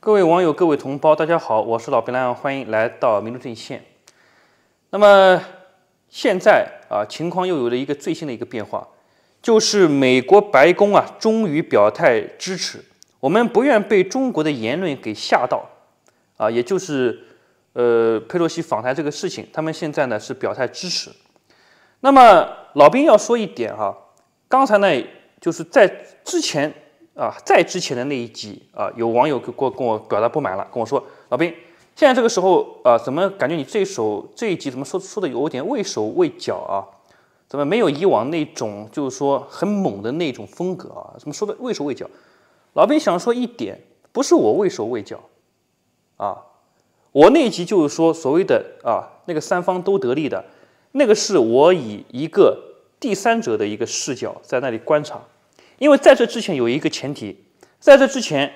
各位网友，各位同胞，大家好，我是老兵蓝，欢迎来到民族阵线。那么现在啊，情况又有了一个最新的一个变化，就是美国白宫啊，终于表态支持。我们不愿被中国的言论给吓到啊，也就是呃佩洛西访台这个事情，他们现在呢是表态支持。那么老兵要说一点哈，刚才呢就是在之前。啊，在之前的那一集啊，有网友过跟我表达不满了，跟我说：“老兵，现在这个时候啊，怎么感觉你这首这一集怎么说说的有点畏手畏脚啊？怎么没有以往那种就是说很猛的那种风格啊？怎么说的畏手畏脚？”老兵想说一点，不是我畏手畏脚啊，我那一集就是说所谓的啊，那个三方都得利的，那个是我以一个第三者的一个视角在那里观察。因为在这之前有一个前提，在这之前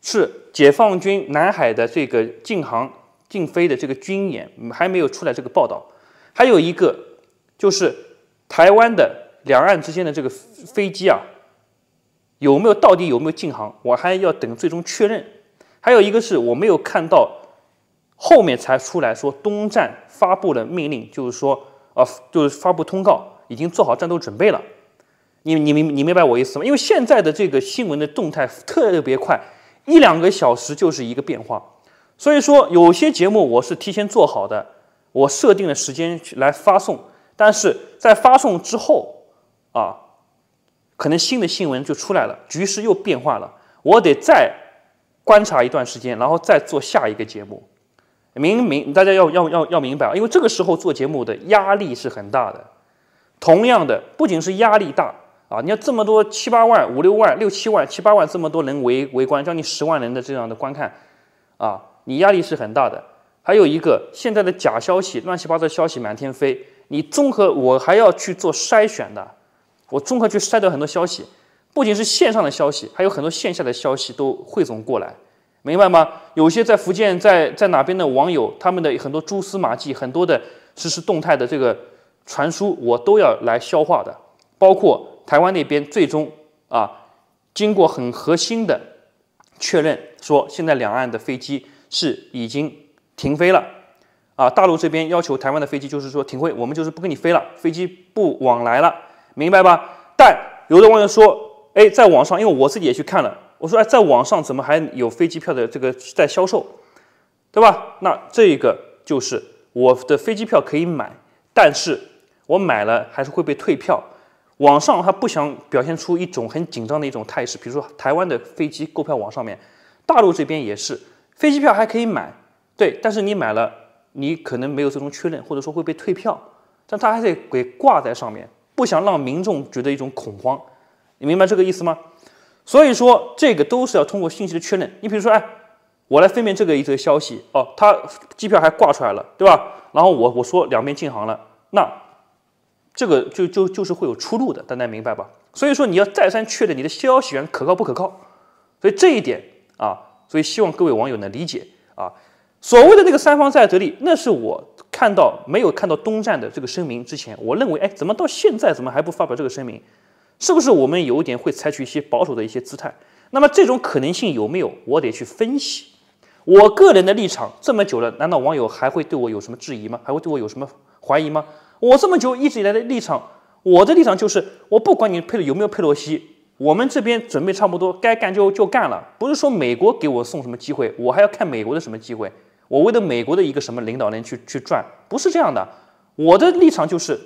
是解放军南海的这个禁航、禁飞的这个军演还没有出来这个报道，还有一个就是台湾的两岸之间的这个飞机啊，有没有到底有没有禁航，我还要等最终确认。还有一个是我没有看到后面才出来说东站发布了命令，就是说啊，就是发布通告，已经做好战斗准备了。你你明你明白我意思吗？因为现在的这个新闻的动态特别快，一两个小时就是一个变化，所以说有些节目我是提前做好的，我设定的时间来发送，但是在发送之后啊，可能新的新闻就出来了，局势又变化了，我得再观察一段时间，然后再做下一个节目。明明大家要要要要明白啊，因为这个时候做节目的压力是很大的。同样的，不仅是压力大。啊，你要这么多七八万、五六万、六七万、七八万，这么多人围围观，将近十万人的这样的观看，啊，你压力是很大的。还有一个，现在的假消息、乱七八糟消息满天飞，你综合我还要去做筛选的，我综合去筛掉很多消息，不仅是线上的消息，还有很多线下的消息都汇总过来，明白吗？有些在福建、在在哪边的网友，他们的很多蛛丝马迹、很多的实时动态的这个传输，我都要来消化的，包括。台湾那边最终啊，经过很核心的确认，说现在两岸的飞机是已经停飞了，啊，大陆这边要求台湾的飞机就是说停飞，我们就是不跟你飞了，飞机不往来了，明白吧？但有的网友说，哎，在网上，因为我自己也去看了，我说，哎，在网上怎么还有飞机票的这个在销售，对吧？那这个就是我的飞机票可以买，但是我买了还是会被退票。网上他不想表现出一种很紧张的一种态势，比如说台湾的飞机购票网上面，大陆这边也是飞机票还可以买，对，但是你买了，你可能没有最终确认，或者说会被退票，但他还得给挂在上面，不想让民众觉得一种恐慌，你明白这个意思吗？所以说这个都是要通过信息的确认，你比如说，哎，我来分辨这个一则消息哦，他机票还挂出来了，对吧？然后我我说两边进航了，那。这个就就就是会有出路的，大家明白吧？所以说你要再三确认你的消息源可靠不可靠。所以这一点啊，所以希望各位网友能理解啊。所谓的那个三方在这利，那是我看到没有看到东站的这个声明之前，我认为，哎，怎么到现在怎么还不发表这个声明？是不是我们有点会采取一些保守的一些姿态？那么这种可能性有没有？我得去分析。我个人的立场这么久了，难道网友还会对我有什么质疑吗？还会对我有什么怀疑吗？我这么久一直以来的立场，我的立场就是，我不管你配有没有佩洛西，我们这边准备差不多，该干就就干了。不是说美国给我送什么机会，我还要看美国的什么机会，我为了美国的一个什么领导人去去转，不是这样的。我的立场就是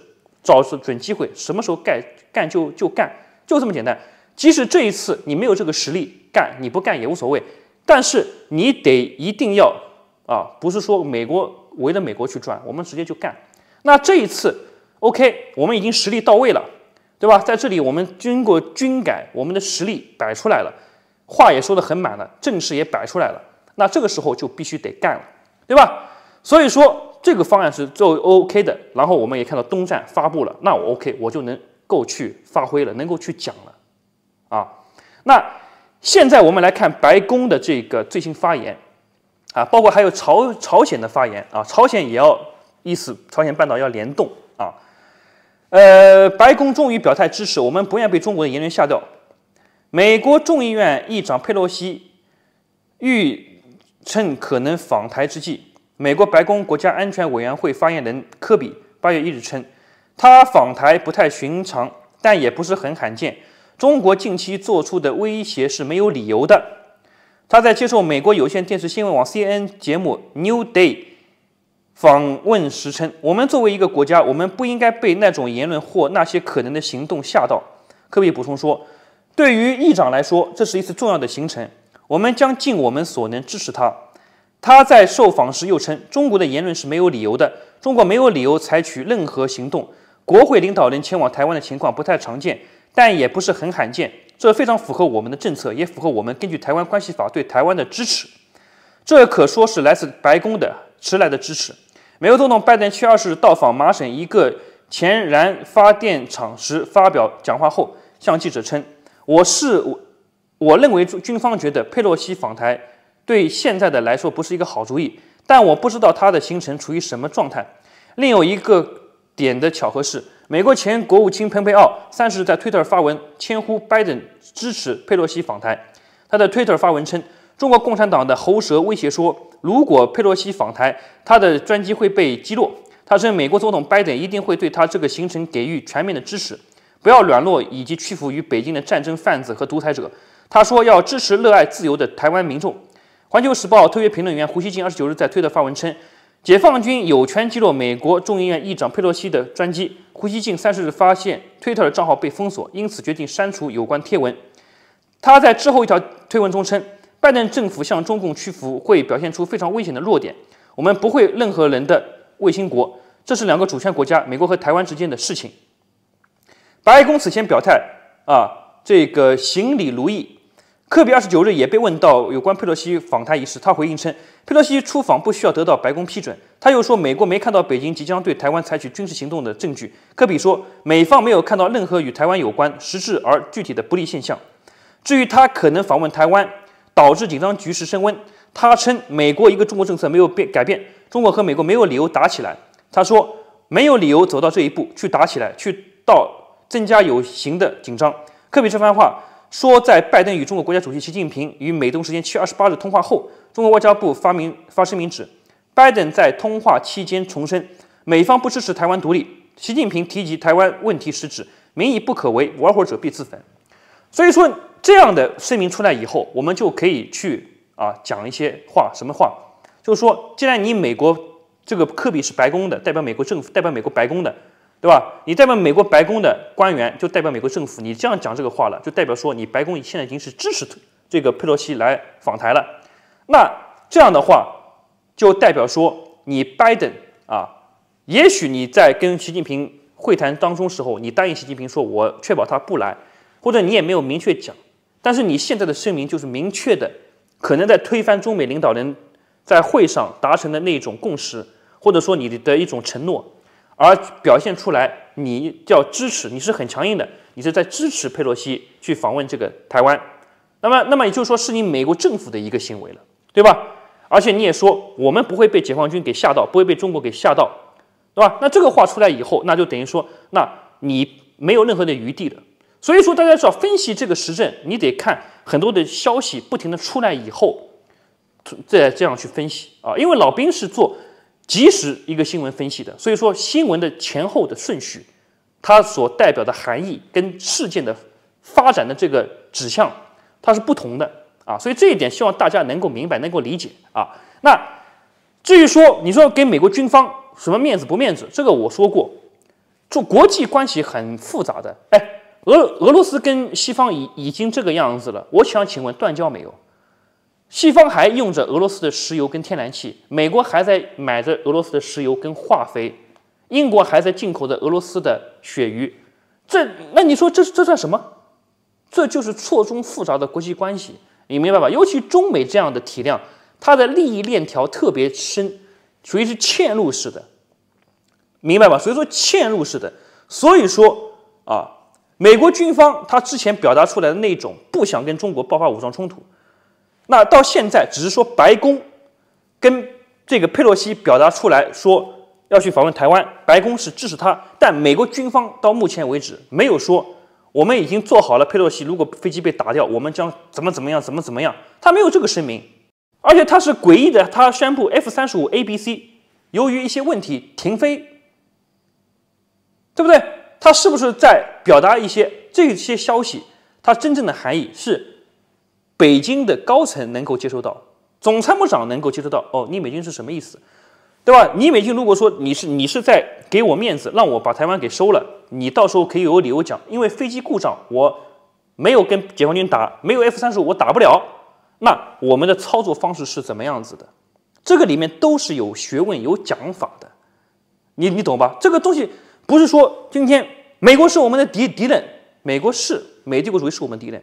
找准机会，什么时候该干就就干，就这么简单。即使这一次你没有这个实力干，你不干也无所谓，但是你得一定要啊，不是说美国围着美国去转，我们直接就干。那这一次，OK，我们已经实力到位了，对吧？在这里，我们经过军改，我们的实力摆出来了，话也说得很满了，阵势也摆出来了。那这个时候就必须得干了，对吧？所以说这个方案是最 OK 的。然后我们也看到东站发布了，那我 OK，我就能够去发挥了，能够去讲了啊。那现在我们来看白宫的这个最新发言啊，包括还有朝朝鲜的发言啊，朝鲜也要。意思，朝鲜半岛要联动啊，呃，白宫终于表态支持，我们不愿被中国的言论吓掉。美国众议院议长佩洛西欲趁可能访台之际，美国白宫国家安全委员会发言人科比八月一日称，他访台不太寻常，但也不是很罕见。中国近期做出的威胁是没有理由的。他在接受美国有线电视新闻网 CNN 节目 New Day。访问时称：“我们作为一个国家，我们不应该被那种言论或那些可能的行动吓到。”科比补充说：“对于议长来说，这是一次重要的行程。我们将尽我们所能支持他。”他在受访时又称：“中国的言论是没有理由的。中国没有理由采取任何行动。国会领导人前往台湾的情况不太常见，但也不是很罕见。这非常符合我们的政策，也符合我们根据《台湾关系法》对台湾的支持。”这可说是来自白宫的迟来的支持。美国总统拜登七月二十日到访麻省一个前燃发电厂时发表讲话后，向记者称：“我是我，我认为军方觉得佩洛西访台对现在的来说不是一个好主意，但我不知道他的行程处于什么状态。”另有一个点的巧合是，美国前国务卿彭佩奥三十日在推特发文，千呼拜登支持佩洛西访台。他的推特发文称。中国共产党的喉舌威胁说：“如果佩洛西访台，他的专机会被击落。”他称美国总统拜登一定会对他这个行程给予全面的支持，不要软弱以及屈服于北京的战争贩子和独裁者。”他说：“要支持热爱自由的台湾民众。”《环球时报》特约评论员胡锡进二十九日在推特发文称：“解放军有权击落美国众议院议长佩洛西的专机。”胡锡进三十日发现推特的账号被封锁，因此决定删除有关贴文。他在之后一条推文中称。拜登政府向中共屈服会表现出非常危险的弱点。我们不会任何人的卫星国，这是两个主权国家美国和台湾之间的事情。白宫此前表态，啊，这个行礼如意。科比二十九日也被问到有关佩洛西访台一事，他回应称，佩洛西出访不需要得到白宫批准。他又说，美国没看到北京即将对台湾采取军事行动的证据。科比说，美方没有看到任何与台湾有关实质而具体的不利现象。至于他可能访问台湾。导致紧张局势升温。他称，美国一个中国政策没有变改变，中国和美国没有理由打起来。他说，没有理由走到这一步去打起来，去到增加有形的紧张。科比这番话说在拜登与中国国家主席习近平与美东时间七月二十八日通话后，中国外交部发明发声明指，拜登在通话期间重申，美方不支持台湾独立。习近平提及台湾问题时指，民意不可为，玩火者必自焚。所以说。这样的声明出来以后，我们就可以去啊讲一些话，什么话？就是说，既然你美国这个科比是白宫的，代表美国政府，代表美国白宫的，对吧？你代表美国白宫的官员，就代表美国政府。你这样讲这个话了，就代表说你白宫现在已经是支持这个佩洛西来访台了。那这样的话，就代表说你拜登啊，也许你在跟习近平会谈当中时候，你答应习近平说，我确保他不来，或者你也没有明确讲。但是你现在的声明就是明确的，可能在推翻中美领导人，在会上达成的那种共识，或者说你的一种承诺，而表现出来你要支持你是很强硬的，你是在支持佩洛西去访问这个台湾，那么那么也就是说是你美国政府的一个行为了，对吧？而且你也说我们不会被解放军给吓到，不会被中国给吓到，对吧？那这个话出来以后，那就等于说，那你没有任何的余地了。所以说，大家知道分析这个时政，你得看很多的消息不停的出来以后，再这样去分析啊。因为老兵是做及时一个新闻分析的，所以说新闻的前后的顺序，它所代表的含义跟事件的发展的这个指向它是不同的啊。所以这一点希望大家能够明白，能够理解啊。那至于说你说给美国军方什么面子不面子，这个我说过，做国际关系很复杂的哎。俄俄罗斯跟西方已已经这个样子了。我想请问，断交没有？西方还用着俄罗斯的石油跟天然气，美国还在买着俄罗斯的石油跟化肥，英国还在进口着俄罗斯的鳕鱼。这那你说这这算什么？这就是错综复杂的国际关系，你明白吧？尤其中美这样的体量，它的利益链条特别深，属于是嵌入式的，明白吧？所以说嵌入式的，所以说啊。美国军方他之前表达出来的那种不想跟中国爆发武装冲突，那到现在只是说白宫跟这个佩洛西表达出来说要去访问台湾，白宫是支持他，但美国军方到目前为止没有说我们已经做好了，佩洛西如果飞机被打掉，我们将怎么怎么样，怎么怎么样，他没有这个声明，而且他是诡异的，他宣布 F 三十五 ABC 由于一些问题停飞，对不对？他是不是在表达一些这些消息？它真正的含义是，北京的高层能够接收到，总参谋长能够接收到。哦，你美军是什么意思？对吧？你美军如果说你是你是在给我面子，让我把台湾给收了，你到时候可以有理由讲，因为飞机故障，我没有跟解放军打，没有 F 三十五我打不了。那我们的操作方式是怎么样子的？这个里面都是有学问、有讲法的。你你懂吧？这个东西。不是说今天美国是我们的敌敌人，美国是美帝国主义是我们敌人，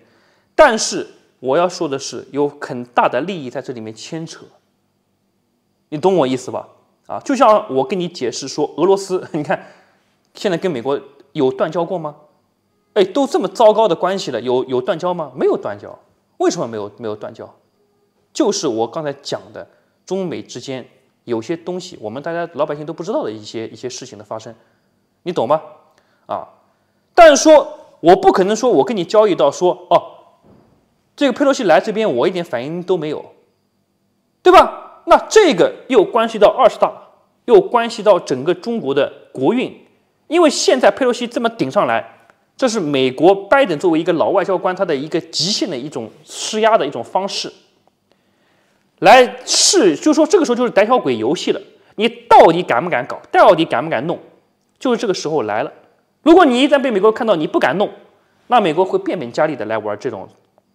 但是我要说的是，有很大的利益在这里面牵扯，你懂我意思吧？啊，就像我跟你解释说，俄罗斯，你看现在跟美国有断交过吗？哎，都这么糟糕的关系了，有有断交吗？没有断交，为什么没有没有断交？就是我刚才讲的，中美之间有些东西，我们大家老百姓都不知道的一些一些事情的发生。你懂吗？啊，但是说我不可能说，我跟你交易到说哦，这个佩洛西来这边我一点反应都没有，对吧？那这个又关系到二十大，又关系到整个中国的国运，因为现在佩洛西这么顶上来，这是美国拜登作为一个老外交官他的一个极限的一种施压的一种方式，来试，就说这个时候就是胆小鬼游戏了，你到底敢不敢搞？到底敢不敢弄？就是这个时候来了。如果你一旦被美国看到你不敢弄，那美国会变本加厉的来玩这种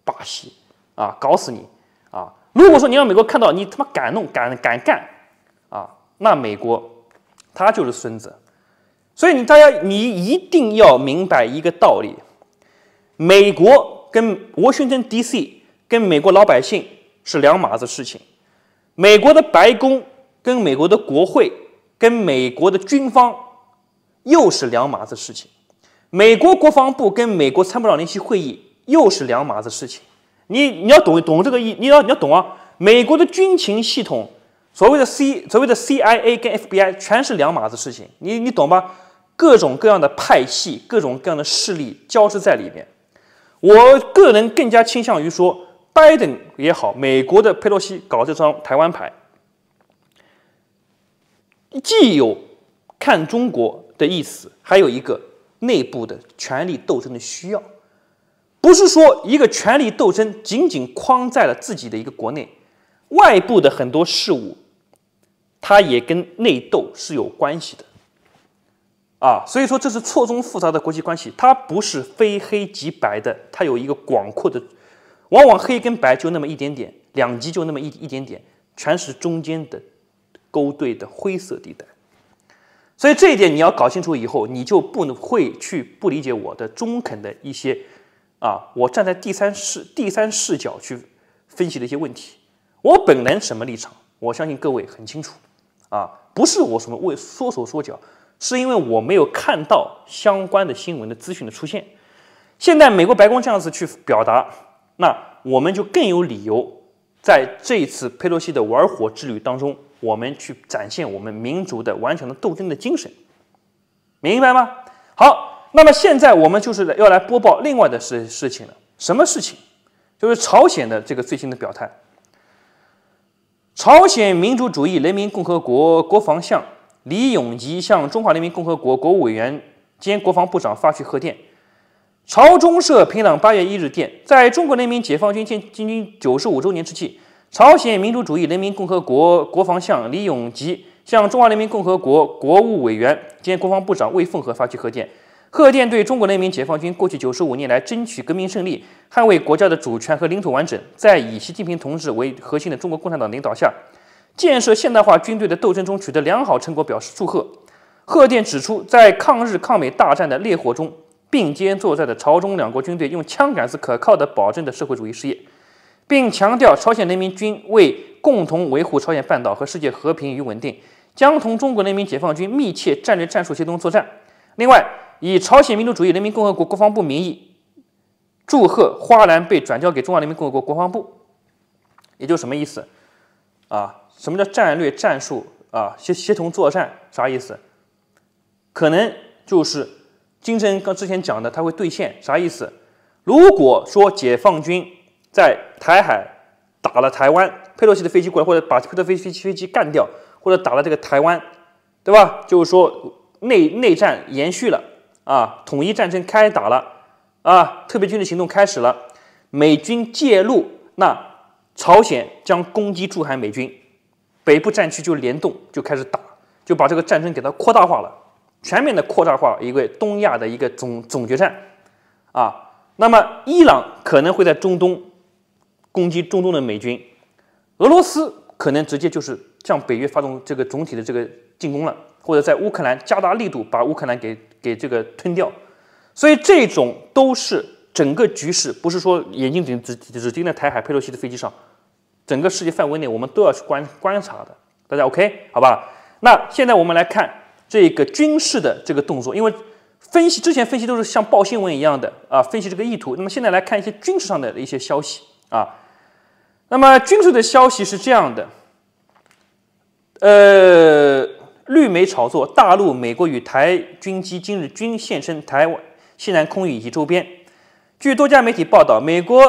把戏啊，搞死你啊！如果说你让美国看到你他妈敢弄、敢敢干啊，那美国他就是孙子。所以你大家你一定要明白一个道理：美国跟华盛顿 DC 跟美国老百姓是两码子事情。美国的白宫跟美国的国会跟美国的军方。又是两码子事情，美国国防部跟美国参谋长联席会议又是两码子事情。你你要懂懂这个意，你要你要懂啊！美国的军情系统，所谓的 C 所谓的 CIA 跟 FBI 全是两码子事情。你你懂吧？各种各样的派系，各种各样的势力交织在里面。我个人更加倾向于说，拜登也好，美国的佩洛西搞这张台湾牌，既有看中国。的意思，还有一个内部的权力斗争的需要，不是说一个权力斗争仅仅框在了自己的一个国内，外部的很多事物，它也跟内斗是有关系的，啊，所以说这是错综复杂的国际关系，它不是非黑即白的，它有一个广阔的，往往黑跟白就那么一点点，两极就那么一一点点，全是中间的勾兑的灰色地带。所以这一点你要搞清楚以后，你就不能会去不理解我的中肯的一些，啊，我站在第三视第三视角去分析的一些问题。我本人什么立场，我相信各位很清楚，啊，不是我什么为缩手缩脚，是因为我没有看到相关的新闻的资讯的出现。现在美国白宫这样子去表达，那我们就更有理由。在这一次佩洛西的玩火之旅当中，我们去展现我们民族的顽强的斗争的精神，明白吗？好，那么现在我们就是要来播报另外的事事情了。什么事情？就是朝鲜的这个最新的表态。朝鲜民主主义人民共和国国防相李永吉向中华人民共和国国务委员兼国防部长发去贺电。朝中社平壤八月一日电：在中国人民解放军建建军九十五周年之际，朝鲜民主主义人民共和国国防相李永吉向中华人民共和国国务委员兼国防部长魏凤和发去贺电。贺电对中国人民解放军过去九十五年来争取革命胜利、捍卫国家的主权和领土完整，在以习近平同志为核心的中国共产党领导下建设现代化军队的斗争中取得良好成果表示祝贺。贺电指出，在抗日抗美大战的烈火中。并肩作战的朝中两国军队用枪杆子可靠的保证的社会主义事业，并强调朝鲜人民军为共同维护朝鲜半岛和世界和平与稳定，将同中国人民解放军密切战略战术协同作战。另外，以朝鲜民主主义人民共和国国防部名义祝贺花篮被转交给中华人民共和国国防部，也就什么意思啊？什么叫战略战术啊？协协同作战啥意思？可能就是。金正恩刚之前讲的，他会兑现啥意思？如果说解放军在台海打了台湾，佩洛西的飞机过来，或者把佩洛西飞机飞机干掉，或者打了这个台湾，对吧？就是说内内战延续了啊，统一战争开打了啊，特别军事行动开始了，美军介入，那朝鲜将攻击驻韩美军，北部战区就联动就开始打，就把这个战争给它扩大化了。全面的扩大化一个东亚的一个总总决战，啊，那么伊朗可能会在中东攻击中东的美军，俄罗斯可能直接就是向北约发动这个总体的这个进攻了，或者在乌克兰加大力度把乌克兰给给这个吞掉，所以这种都是整个局势，不是说眼睛只只只盯在台海佩洛西的飞机上，整个世界范围内我们都要去观观察的，大家 OK 好吧？那现在我们来看。这个军事的这个动作，因为分析之前分析都是像报新闻一样的啊，分析这个意图。那么现在来看一些军事上的一些消息啊。那么军事的消息是这样的，呃，绿媒炒作，大陆、美国与台军机今日均现身台湾西南空域以及周边。据多家媒体报道，美国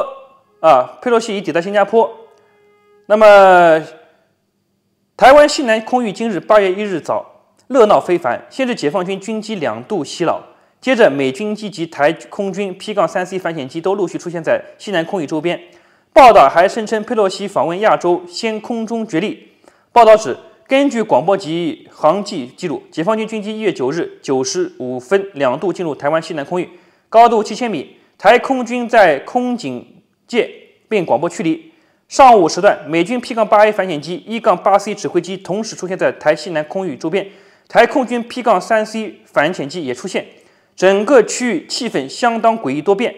啊佩洛西已抵达新加坡。那么台湾西南空域今日八月一日早。热闹非凡，先是解放军军机两度袭扰，接着美军机及台空军 P 杠三 C 反潜机都陆续出现在西南空域周边。报道还声称佩洛西访问亚洲先空中决力。报道指，根据广播及航迹记录，解放军军机一月九日九时五分两度进入台湾西南空域，高度七千米，台空军在空警戒并广播驱离。上午时段，美军 P 杠八 A 反潜机一杠八 C 指挥机同时出现在台西南空域周边。台空军 P 杠三 C 反潜机也出现，整个区域气氛相当诡异多变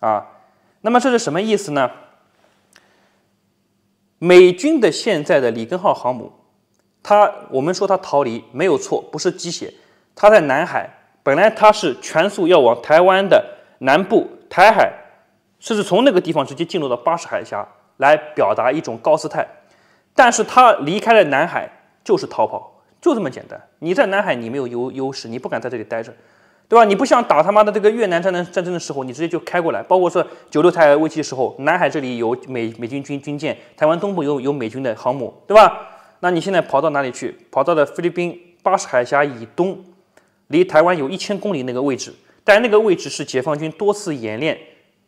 啊。那么这是什么意思呢？美军的现在的里根号航母，它我们说它逃离没有错，不是机械，它在南海，本来它是全速要往台湾的南部台海，甚至从那个地方直接进入到巴士海峡，来表达一种高姿态。但是它离开了南海，就是逃跑。就这么简单，你在南海你没有优优势，你不敢在这里待着，对吧？你不像打他妈的这个越南战争战争的时候，你直接就开过来，包括说九六台危机的时候，南海这里有美美军军军舰，台湾东部有有美军的航母，对吧？那你现在跑到哪里去？跑到了菲律宾巴士海峡以东，离台湾有一千公里那个位置，但那个位置是解放军多次演练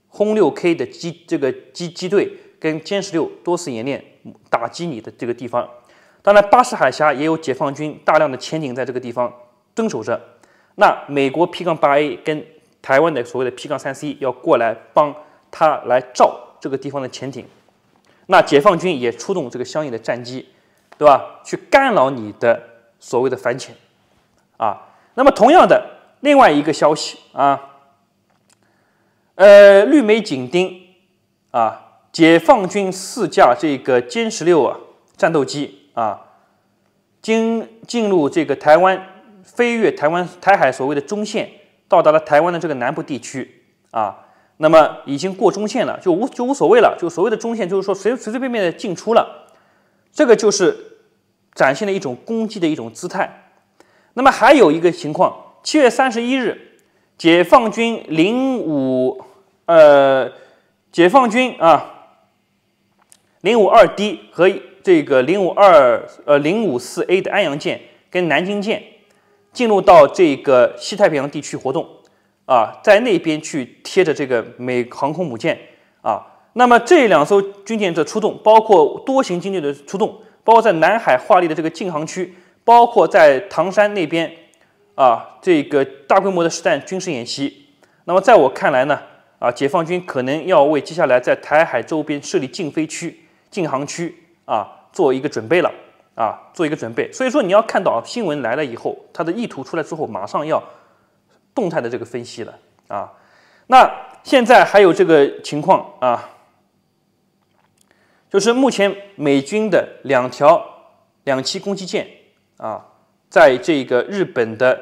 轰六 K 的机这个机机队跟歼十六多次演练打击你的这个地方。当然，巴士海峡也有解放军大量的潜艇在这个地方蹲守着。那美国 P 杠八 A 跟台湾的所谓的 P 杠三 C 要过来帮他来照这个地方的潜艇，那解放军也出动这个相应的战机，对吧？去干扰你的所谓的反潜啊。那么同样的，另外一个消息啊，呃，绿媒紧盯啊，解放军四架这个歼十六啊战斗机。啊，经进入这个台湾，飞越台湾台海所谓的中线，到达了台湾的这个南部地区啊，那么已经过中线了，就无就无所谓了，就所谓的中线，就是说随随随便便的进出了，这个就是展现了一种攻击的一种姿态。那么还有一个情况，七月三十一日，解放军零五呃，解放军啊，零五二 D 和。这个零五二呃零五四 A 的安阳舰跟南京舰进入到这个西太平洋地区活动啊，在那边去贴着这个美航空母舰啊。那么这两艘军舰的出动，包括多型军舰的出动，包括在南海划立的这个禁航区，包括在唐山那边啊这个大规模的实战军事演习。那么在我看来呢啊，解放军可能要为接下来在台海周边设立禁飞区、禁航区。啊，做一个准备了啊，做一个准备。所以说你要看到新闻来了以后，他的意图出来之后，马上要动态的这个分析了啊。那现在还有这个情况啊，就是目前美军的两条两栖攻击舰啊，在这个日本的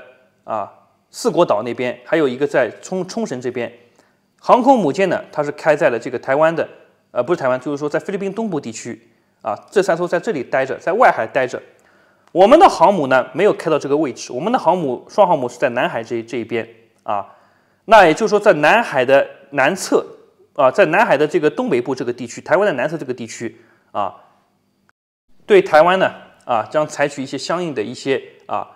啊四国岛那边，还有一个在冲冲绳这边。航空母舰呢，它是开在了这个台湾的，呃，不是台湾，就是说在菲律宾东部地区。啊，这三艘在这里待着，在外海待着。我们的航母呢，没有开到这个位置。我们的航母，双航母是在南海这这一边啊。那也就是说，在南海的南侧啊，在南海的这个东北部这个地区，台湾的南侧这个地区啊，对台湾呢啊，将采取一些相应的一些啊，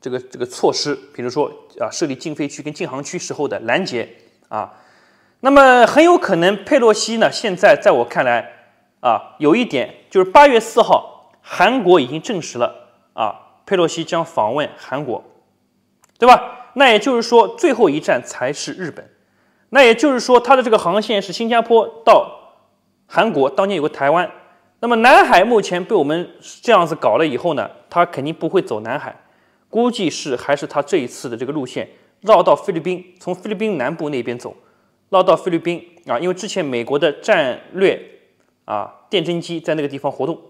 这个这个措施，比如说啊，设立禁飞区跟禁航区时候的拦截啊。那么很有可能，佩洛西呢，现在在我看来。啊，有一点就是八月四号，韩国已经证实了啊，佩洛西将访问韩国，对吧？那也就是说，最后一站才是日本，那也就是说，它的这个航线是新加坡到韩国，当年有个台湾，那么南海目前被我们这样子搞了以后呢，它肯定不会走南海，估计是还是它这一次的这个路线绕到菲律宾，从菲律宾南部那边走，绕到菲律宾啊，因为之前美国的战略。啊，电侦机在那个地方活动，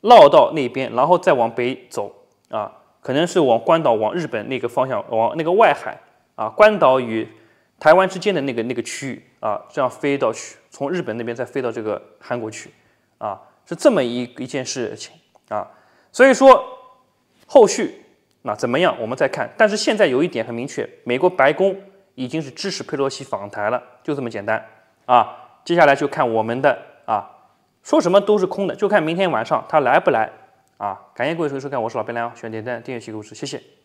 绕到那边，然后再往北走啊，可能是往关岛、往日本那个方向，往那个外海啊，关岛与台湾之间的那个那个区域啊，这样飞到去，从日本那边再飞到这个韩国去啊，是这么一一件事情啊。所以说，后续那怎么样，我们再看。但是现在有一点很明确，美国白宫已经是支持佩洛西访台了，就这么简单啊。接下来就看我们的。说什么都是空的，就看明天晚上他来不来啊！感谢各位收看，我是老白来喜欢点赞、订阅、写故事，谢谢。